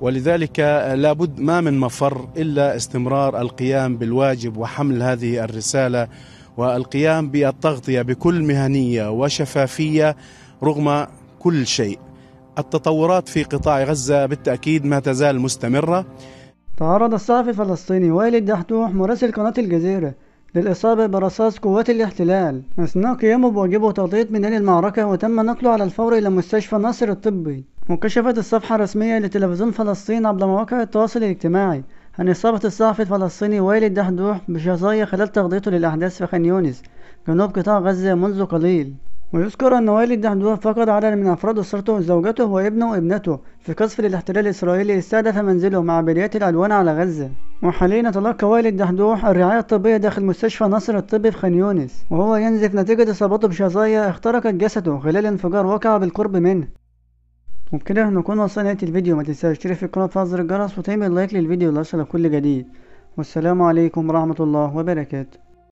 ولذلك لابد ما من مفر الا استمرار القيام بالواجب وحمل هذه الرساله والقيام بالتغطيه بكل مهنيه وشفافيه رغم كل شيء. التطورات في قطاع غزه بالتاكيد ما تزال مستمره. تعرض الصحفي الفلسطيني وائل الدحتوح مراسل قناه الجزيره للإصابة برصاص قوات الاحتلال أثناء قيامه بواجبه تغطية ميدان المعركة وتم نقله على الفور إلى مستشفى ناصر الطبي وكشفت الصفحة الرسمية لتلفزيون فلسطين عبر مواقع التواصل الاجتماعي عن إصابة الصحفي الفلسطيني وائل الدحدوح بشظايا خلال تغطيته للأحداث في خان يونس جنوب قطاع غزة منذ قليل ويذكر أن وائل الدحدوح فقد عدد من أفراد أسرته زوجته وابنه وابنته في قصف للاحتلال الإسرائيلي استهدف منزله مع بدايات العدوان على غزة وحاليا تلقى وائل الدحدوح الرعاية الطبية داخل مستشفى نصر الطبي في خان يونس وهو ينزف نتيجة إصابته بشظايا اخترقت جسده خلال انفجار وقع بالقرب منه وبكده نكون وصلنا لنهاية الفيديو ما تنساش تشترك في القناة وتفعل زر الجرس وتعمل لايك للفيديو ليصلك كل جديد والسلام عليكم ورحمة الله وبركاته